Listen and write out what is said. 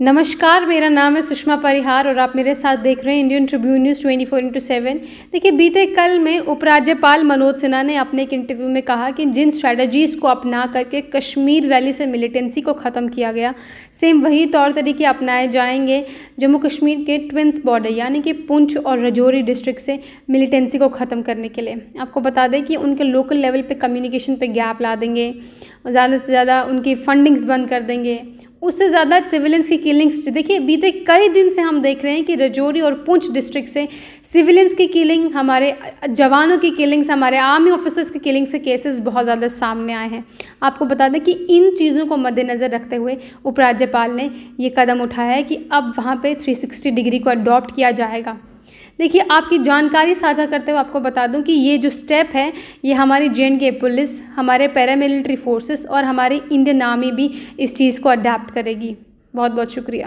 नमस्कार मेरा नाम है सुषमा परिहार और आप मेरे साथ देख रहे हैं Indian Tribune news twenty four into seven देखिए बीते कल में उपराज्यपाल मनोज सिन्हा ने अपने एक इंटरव्यू में कहा कि जिन स्ट्रैटेजीज़ को अपना करके कश्मीर वैली से मिलिटेंसी को ख़त्म किया गया सेम वही तौर तरीके अपनाए जाएंगे जम्मू कश्मीर के ट्विंस बॉर्डर यानी कि पुंछ और रजौरी डिस्ट्रिक्ट से मिलिटेंसी को ख़त्म करने के लिए आपको बता दें कि उनके लोकल लेवल पर कम्युनिकेशन पर गैप ला देंगे ज़्यादा से ज़्यादा उनकी फंडिंग्स बंद कर देंगे उससे ज़्यादा सिविलियंस की किलिंग्स देखिए बीते कई दिन से हम देख रहे हैं कि रजौरी और पुंछ डिस्ट्रिक्ट से सिविलियंस की किलिंग हमारे जवानों की किलिंग्स हमारे आर्मी ऑफिसर्स की किलिंग्स के केसेस बहुत ज़्यादा सामने आए हैं आपको बता दें कि इन चीज़ों को मद्देनज़र रखते हुए उपराज्यपाल ने ये कदम उठाया है कि अब वहाँ पर थ्री डिग्री को अडॉप्ट किया जाएगा देखिए आपकी जानकारी साझा करते हुए आपको बता दूं कि ये जो स्टेप है ये हमारी जे के पुलिस हमारे पैरामिलिट्री फोर्सेस और हमारी इंडियन आर्मी भी इस चीज़ को अडेप्ट करेगी बहुत बहुत शुक्रिया